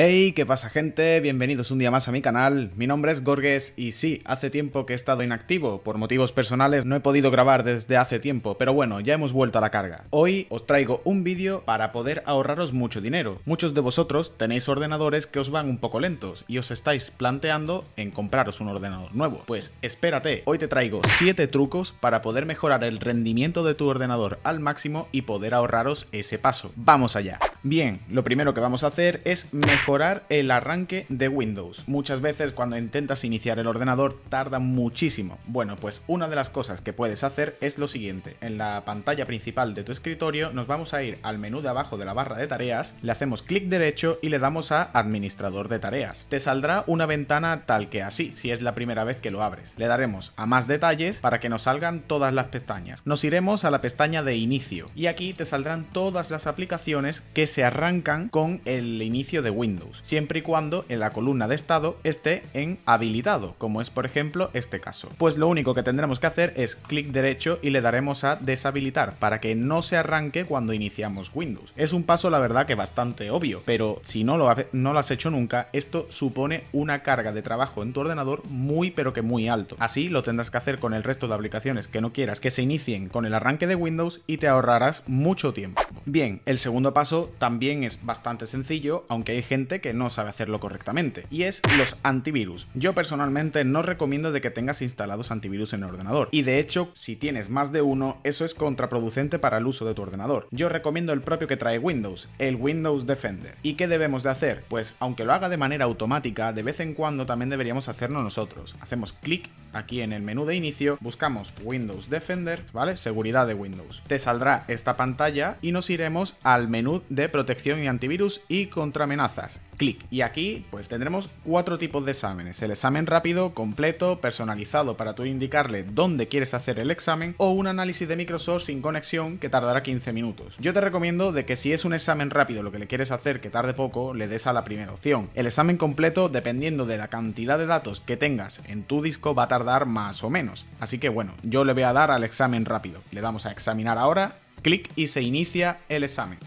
Hey, ¿qué pasa gente? Bienvenidos un día más a mi canal. Mi nombre es Gorges y sí, hace tiempo que he estado inactivo. Por motivos personales no he podido grabar desde hace tiempo, pero bueno, ya hemos vuelto a la carga. Hoy os traigo un vídeo para poder ahorraros mucho dinero. Muchos de vosotros tenéis ordenadores que os van un poco lentos y os estáis planteando en compraros un ordenador nuevo. Pues espérate, hoy te traigo 7 trucos para poder mejorar el rendimiento de tu ordenador al máximo y poder ahorraros ese paso. ¡Vamos allá! Bien, lo primero que vamos a hacer es mejorar el arranque de Windows. Muchas veces cuando intentas iniciar el ordenador tarda muchísimo. Bueno, pues una de las cosas que puedes hacer es lo siguiente. En la pantalla principal de tu escritorio nos vamos a ir al menú de abajo de la barra de tareas, le hacemos clic derecho y le damos a administrador de tareas. Te saldrá una ventana tal que así, si es la primera vez que lo abres. Le daremos a más detalles para que nos salgan todas las pestañas. Nos iremos a la pestaña de inicio y aquí te saldrán todas las aplicaciones que se arrancan con el inicio de Windows siempre y cuando en la columna de estado esté en habilitado, como es por ejemplo este caso. Pues lo único que tendremos que hacer es clic derecho y le daremos a deshabilitar para que no se arranque cuando iniciamos Windows. Es un paso la verdad que bastante obvio, pero si no lo, no lo has hecho nunca, esto supone una carga de trabajo en tu ordenador muy pero que muy alto. Así lo tendrás que hacer con el resto de aplicaciones que no quieras que se inicien con el arranque de Windows y te ahorrarás mucho tiempo. Bien, el segundo paso también es bastante sencillo, aunque hay gente que no sabe hacerlo correctamente, y es los antivirus. Yo personalmente no recomiendo de que tengas instalados antivirus en el ordenador, y de hecho, si tienes más de uno, eso es contraproducente para el uso de tu ordenador. Yo recomiendo el propio que trae Windows, el Windows Defender. ¿Y qué debemos de hacer? Pues aunque lo haga de manera automática, de vez en cuando también deberíamos hacerlo nosotros. Hacemos clic aquí en el menú de inicio, buscamos Windows Defender, ¿vale? Seguridad de Windows. Te saldrá esta pantalla y nos iremos al menú de protección y antivirus y contra amenazas Clic. Y aquí pues tendremos cuatro tipos de exámenes. El examen rápido, completo, personalizado para tú indicarle dónde quieres hacer el examen o un análisis de Microsoft sin conexión que tardará 15 minutos. Yo te recomiendo de que si es un examen rápido lo que le quieres hacer que tarde poco, le des a la primera opción. El examen completo, dependiendo de la cantidad de datos que tengas en tu disco, va a tardar más o menos. Así que bueno, yo le voy a dar al examen rápido. Le damos a examinar ahora, clic y se inicia el examen.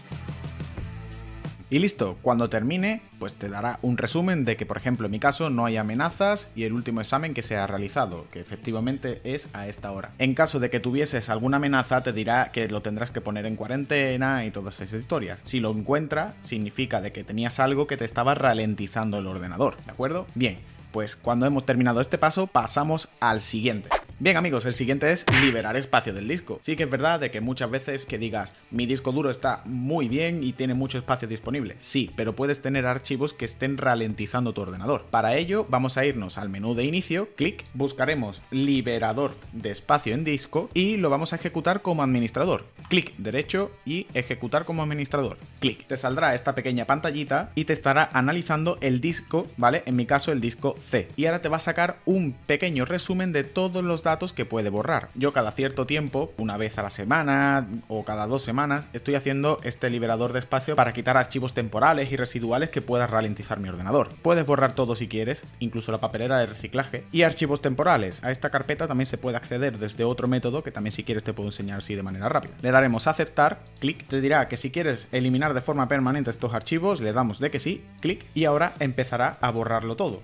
Y listo, cuando termine, pues te dará un resumen de que, por ejemplo, en mi caso no hay amenazas y el último examen que se ha realizado, que efectivamente es a esta hora. En caso de que tuvieses alguna amenaza, te dirá que lo tendrás que poner en cuarentena y todas esas historias. Si lo encuentra, significa de que tenías algo que te estaba ralentizando el ordenador, ¿de acuerdo? Bien, pues cuando hemos terminado este paso, pasamos al siguiente. Bien amigos, el siguiente es liberar espacio del disco. Sí que es verdad de que muchas veces que digas, mi disco duro está muy bien y tiene mucho espacio disponible. Sí, pero puedes tener archivos que estén ralentizando tu ordenador. Para ello vamos a irnos al menú de inicio, clic, buscaremos liberador de espacio en disco y lo vamos a ejecutar como administrador. Clic derecho y ejecutar como administrador. Clic. Te saldrá esta pequeña pantallita y te estará analizando el disco, ¿vale? En mi caso el disco C. Y ahora te va a sacar un pequeño resumen de todos los datos datos que puede borrar. Yo cada cierto tiempo, una vez a la semana o cada dos semanas, estoy haciendo este liberador de espacio para quitar archivos temporales y residuales que pueda ralentizar mi ordenador. Puedes borrar todo si quieres, incluso la papelera de reciclaje. Y archivos temporales. A esta carpeta también se puede acceder desde otro método que también si quieres te puedo enseñar así de manera rápida. Le daremos aceptar, clic, te dirá que si quieres eliminar de forma permanente estos archivos, le damos de que sí, clic y ahora empezará a borrarlo todo.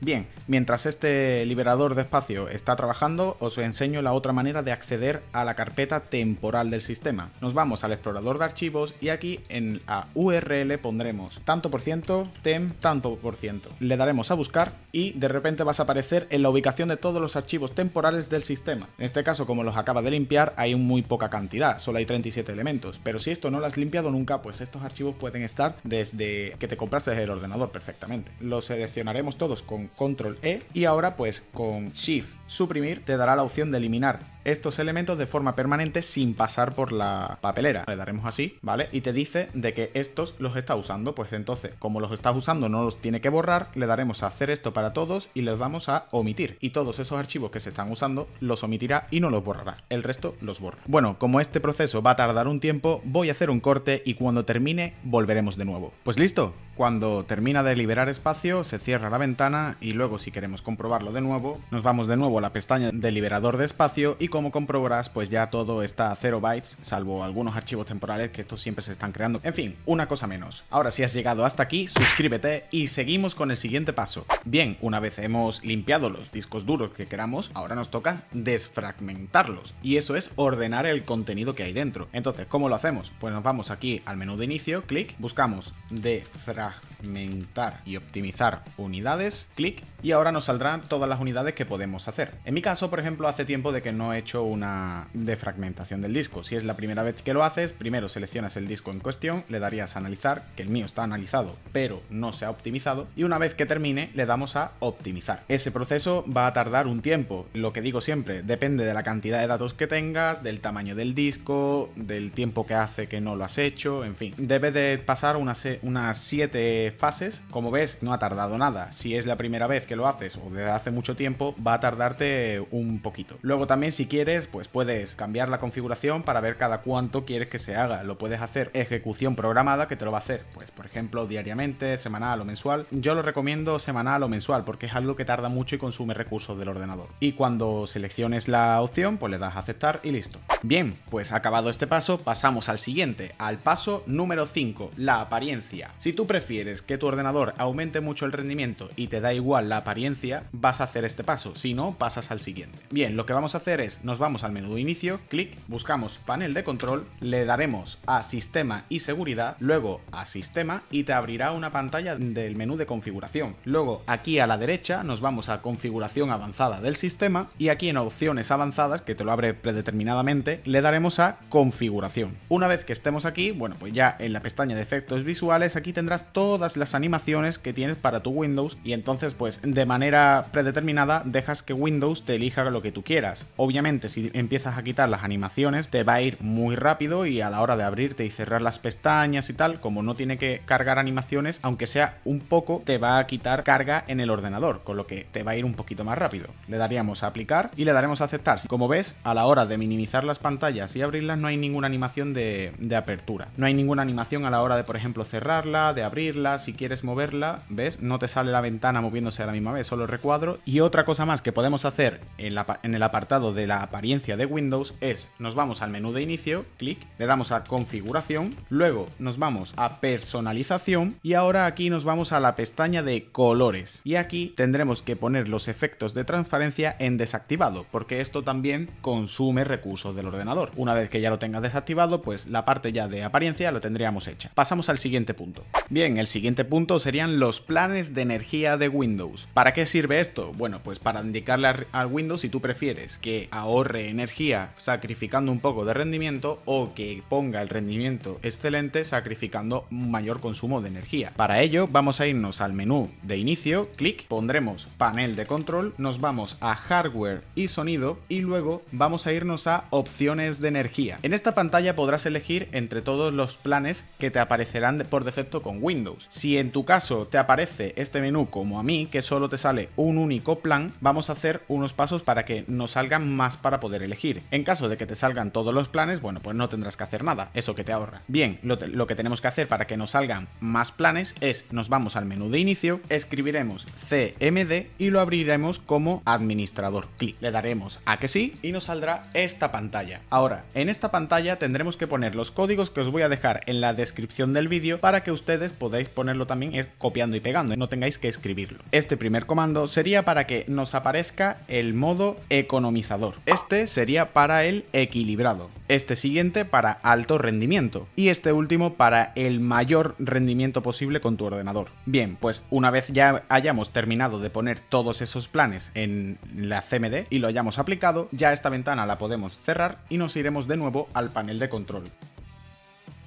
Bien, mientras este liberador de espacio está trabajando, os enseño la otra manera de acceder a la carpeta temporal del sistema. Nos vamos al explorador de archivos y aquí en la URL pondremos tanto por ciento, tem tanto por ciento. Le daremos a buscar y de repente vas a aparecer en la ubicación de todos los archivos temporales del sistema. En este caso, como los acaba de limpiar, hay muy poca cantidad, solo hay 37 elementos. Pero si esto no lo has limpiado nunca, pues estos archivos pueden estar desde que te compraste el ordenador perfectamente. Los seleccionaremos todos con control E y ahora pues con shift Suprimir te dará la opción de eliminar estos elementos de forma permanente sin pasar por la papelera. Le daremos así, ¿vale? Y te dice de que estos los está usando. Pues entonces, como los estás usando no los tiene que borrar, le daremos a hacer esto para todos y les damos a omitir. Y todos esos archivos que se están usando los omitirá y no los borrará. El resto los borra. Bueno, como este proceso va a tardar un tiempo, voy a hacer un corte y cuando termine volveremos de nuevo. Pues listo, cuando termina de liberar espacio se cierra la ventana y luego si queremos comprobarlo de nuevo, nos vamos de nuevo la pestaña de liberador de espacio y como comprobarás pues ya todo está a 0 bytes salvo algunos archivos temporales que estos siempre se están creando. En fin, una cosa menos. Ahora si has llegado hasta aquí, suscríbete y seguimos con el siguiente paso. Bien, una vez hemos limpiado los discos duros que queramos, ahora nos toca desfragmentarlos y eso es ordenar el contenido que hay dentro. Entonces, ¿cómo lo hacemos? Pues nos vamos aquí al menú de inicio, clic, buscamos desfragmentar y optimizar unidades, clic y ahora nos saldrán todas las unidades que podemos hacer. En mi caso, por ejemplo, hace tiempo de que no he hecho una defragmentación del disco. Si es la primera vez que lo haces, primero seleccionas el disco en cuestión, le darías a analizar, que el mío está analizado, pero no se ha optimizado, y una vez que termine, le damos a optimizar. Ese proceso va a tardar un tiempo, lo que digo siempre, depende de la cantidad de datos que tengas, del tamaño del disco, del tiempo que hace que no lo has hecho, en fin. Debe de pasar unas 7 fases, como ves, no ha tardado nada. Si es la primera vez que lo haces o desde hace mucho tiempo, va a tardar un poquito. Luego también si quieres, pues puedes cambiar la configuración para ver cada cuánto quieres que se haga. Lo puedes hacer ejecución programada que te lo va a hacer, pues por ejemplo diariamente, semanal o mensual. Yo lo recomiendo semanal o mensual porque es algo que tarda mucho y consume recursos del ordenador. Y cuando selecciones la opción, pues le das a aceptar y listo. Bien, pues acabado este paso, pasamos al siguiente, al paso número 5, la apariencia. Si tú prefieres que tu ordenador aumente mucho el rendimiento y te da igual la apariencia, vas a hacer este paso. Si no, pasas al siguiente. Bien, lo que vamos a hacer es, nos vamos al menú de inicio, clic, buscamos panel de control, le daremos a sistema y seguridad, luego a sistema y te abrirá una pantalla del menú de configuración. Luego aquí a la derecha nos vamos a configuración avanzada del sistema y aquí en opciones avanzadas, que te lo abre predeterminadamente, le daremos a configuración. Una vez que estemos aquí, bueno, pues ya en la pestaña de efectos visuales, aquí tendrás todas las animaciones que tienes para tu Windows y entonces pues de manera predeterminada dejas que Windows Windows te elija lo que tú quieras. Obviamente, si empiezas a quitar las animaciones, te va a ir muy rápido y a la hora de abrirte y cerrar las pestañas y tal, como no tiene que cargar animaciones, aunque sea un poco, te va a quitar carga en el ordenador, con lo que te va a ir un poquito más rápido. Le daríamos a aplicar y le daremos a aceptar. Como ves, a la hora de minimizar las pantallas y abrirlas no hay ninguna animación de, de apertura. No hay ninguna animación a la hora de, por ejemplo, cerrarla, de abrirla, si quieres moverla, ¿ves? No te sale la ventana moviéndose a la misma vez, solo el recuadro. Y otra cosa más que podemos hacer en, el apartado de la apariencia de Windows es, nos vamos al menú de inicio, clic, le damos a configuración, luego nos vamos a personalización y ahora aquí nos vamos a la pestaña de colores. Y aquí tendremos que poner los efectos de transparencia en desactivado, porque esto también consume recursos del ordenador. Una vez que ya lo tengas desactivado, pues la parte ya de apariencia lo tendríamos hecha. Pasamos al siguiente punto. Bien, el siguiente punto serían los planes de energía de Windows. ¿Para qué sirve esto? Bueno, pues para indicarle a al, Windows si tú prefieres que ahorre energía sacrificando un poco de rendimiento o que ponga el rendimiento excelente sacrificando mayor consumo de energía. Para ello vamos a irnos al menú de inicio, clic, pondremos panel de control, nos vamos a hardware y sonido y luego vamos a irnos a opciones de energía. En esta pantalla podrás elegir entre todos los planes que te aparecerán por defecto con Windows. Si en tu caso te aparece este menú como a mí, que solo te sale un único plan, vamos a hacer unos pasos para que nos salgan más para poder elegir. En caso de que te salgan todos los planes, bueno, pues no tendrás que hacer nada, eso que te ahorras. Bien, lo, que tenemos que hacer para que nos salgan más planes es, nos vamos al menú de inicio, escribiremos CMD y lo abriremos como administrador. Clic, le daremos a que sí y nos saldrá esta pantalla. Ahora, en esta pantalla tendremos que poner los códigos que os voy a dejar en la descripción del vídeo para que ustedes podáis ponerlo también copiando y pegando, no tengáis que escribirlo. Este primer comando sería para que nos aparezca el modo economizador. Este sería para el equilibrado, este siguiente para alto rendimiento y este último para el mayor rendimiento posible con tu ordenador. Bien, pues una vez ya hayamos terminado de poner todos esos planes en la CMD y lo hayamos aplicado, ya esta ventana la podemos cerrar y nos iremos de nuevo al panel de control.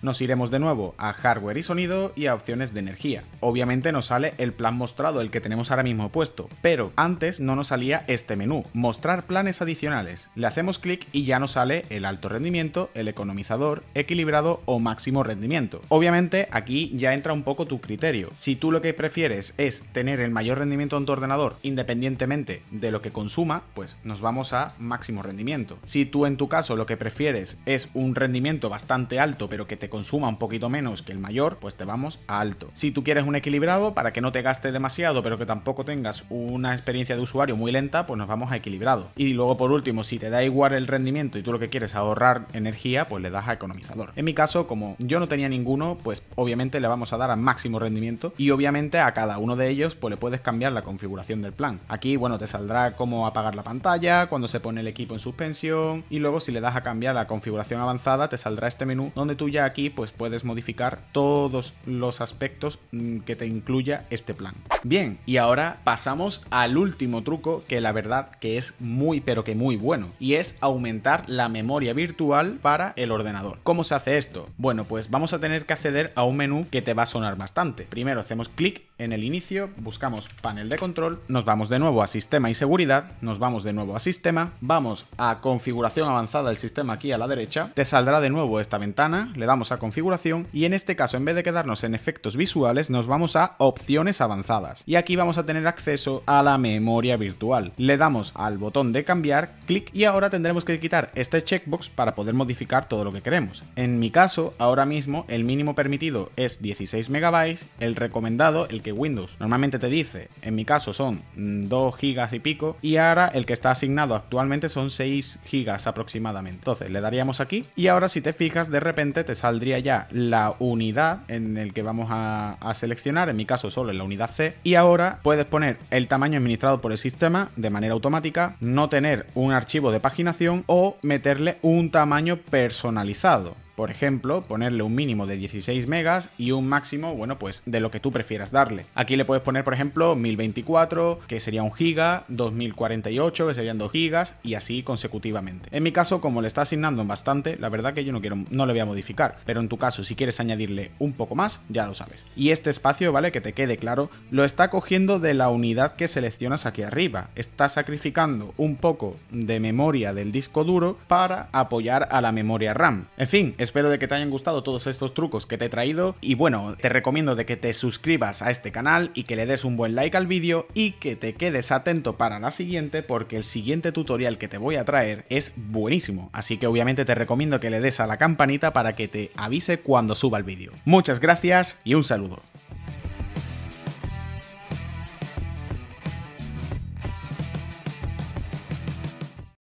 Nos iremos de nuevo a hardware y sonido y a opciones de energía. Obviamente nos sale el plan mostrado, el que tenemos ahora mismo puesto, pero antes no nos salía este menú, mostrar planes adicionales. Le hacemos clic y ya nos sale el alto rendimiento, el economizador, equilibrado o máximo rendimiento. Obviamente aquí ya entra un poco tu criterio. Si tú lo que prefieres es tener el mayor rendimiento en tu ordenador independientemente de lo que consuma, pues nos vamos a máximo rendimiento. Si tú en tu caso lo que prefieres es un rendimiento bastante alto pero que te consuma un poquito menos que el mayor, pues te vamos a alto. Si tú quieres un equilibrado para que no te gaste demasiado, pero que tampoco tengas una experiencia de usuario muy lenta, pues nos vamos a equilibrado. Y luego por último, si te da igual el rendimiento y tú lo que quieres es ahorrar energía, pues le das a economizador. En mi caso, como yo no tenía ninguno, pues obviamente le vamos a dar al máximo rendimiento y obviamente a cada uno de ellos pues le puedes cambiar la configuración del plan. Aquí, bueno, te saldrá cómo apagar la pantalla, cuando se pone el equipo en suspensión y luego si le das a cambiar la configuración avanzada te saldrá este menú donde tú ya aquí pues puedes modificar todos los aspectos mm, que te incluya este plan. Bien, y ahora pasamos al último truco que la verdad que es muy pero que muy bueno y es aumentar la memoria virtual para el ordenador. ¿Cómo se hace esto? Bueno, pues vamos a tener que acceder a un menú que te va a sonar bastante. Primero hacemos clic en el inicio buscamos panel de control, nos vamos de nuevo a sistema y seguridad, nos vamos de nuevo a sistema, vamos a configuración avanzada del sistema aquí a la derecha, te saldrá de nuevo esta ventana, le damos a configuración y en este caso en vez de quedarnos en efectos visuales nos vamos a opciones avanzadas y aquí vamos a tener acceso a la memoria virtual. Le damos al botón de cambiar, clic y ahora tendremos que quitar este checkbox para poder modificar todo lo que queremos. En mi caso ahora mismo el mínimo permitido es 16 MB, el recomendado el que Windows normalmente te dice, en mi caso son 2 mm, gigas y pico, y ahora el que está asignado actualmente son 6 gigas aproximadamente. Entonces le daríamos aquí y ahora si te fijas de repente te saldría ya la unidad en el que vamos a, a seleccionar, en mi caso solo en la unidad C, y ahora puedes poner el tamaño administrado por el sistema de manera automática, no tener un archivo de paginación o meterle un tamaño personalizado. Por ejemplo, ponerle un mínimo de 16 megas y un máximo, bueno, pues de lo que tú prefieras darle. Aquí le puedes poner, por ejemplo, 1024, que sería un giga, 2048, que serían 2 gigas, y así consecutivamente. En mi caso, como le está asignando bastante, la verdad que yo no quiero, no le voy a modificar, pero en tu caso, si quieres añadirle un poco más, ya lo sabes. Y este espacio, ¿vale? Que te quede claro, lo está cogiendo de la unidad que seleccionas aquí arriba. Está sacrificando un poco de memoria del disco duro para apoyar a la memoria RAM. En fin, es Espero de que te hayan gustado todos estos trucos que te he traído y bueno, te recomiendo de que te suscribas a este canal y que le des un buen like al vídeo y que te quedes atento para la siguiente porque el siguiente tutorial que te voy a traer es buenísimo, así que obviamente te recomiendo que le des a la campanita para que te avise cuando suba el vídeo. Muchas gracias y un saludo.